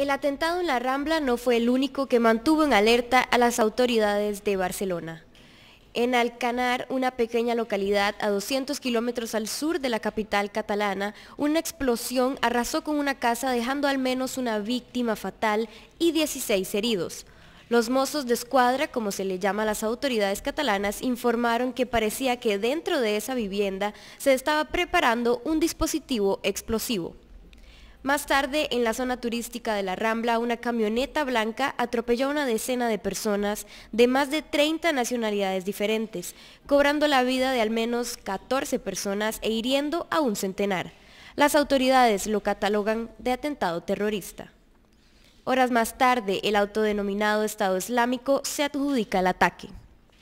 El atentado en la Rambla no fue el único que mantuvo en alerta a las autoridades de Barcelona. En Alcanar, una pequeña localidad a 200 kilómetros al sur de la capital catalana, una explosión arrasó con una casa dejando al menos una víctima fatal y 16 heridos. Los mozos de escuadra, como se le llama a las autoridades catalanas, informaron que parecía que dentro de esa vivienda se estaba preparando un dispositivo explosivo. Más tarde, en la zona turística de La Rambla, una camioneta blanca atropelló a una decena de personas de más de 30 nacionalidades diferentes, cobrando la vida de al menos 14 personas e hiriendo a un centenar. Las autoridades lo catalogan de atentado terrorista. Horas más tarde, el autodenominado Estado Islámico se adjudica el ataque.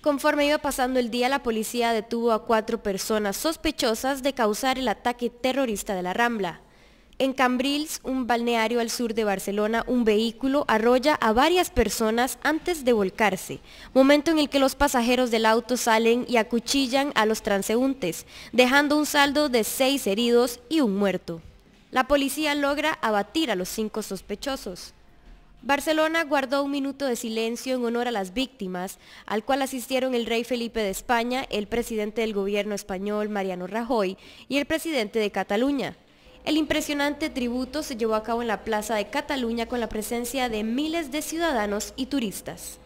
Conforme iba pasando el día, la policía detuvo a cuatro personas sospechosas de causar el ataque terrorista de la Rambla. En Cambrils, un balneario al sur de Barcelona, un vehículo arrolla a varias personas antes de volcarse, momento en el que los pasajeros del auto salen y acuchillan a los transeúntes, dejando un saldo de seis heridos y un muerto. La policía logra abatir a los cinco sospechosos. Barcelona guardó un minuto de silencio en honor a las víctimas, al cual asistieron el rey Felipe de España, el presidente del gobierno español Mariano Rajoy y el presidente de Cataluña, el impresionante tributo se llevó a cabo en la Plaza de Cataluña con la presencia de miles de ciudadanos y turistas.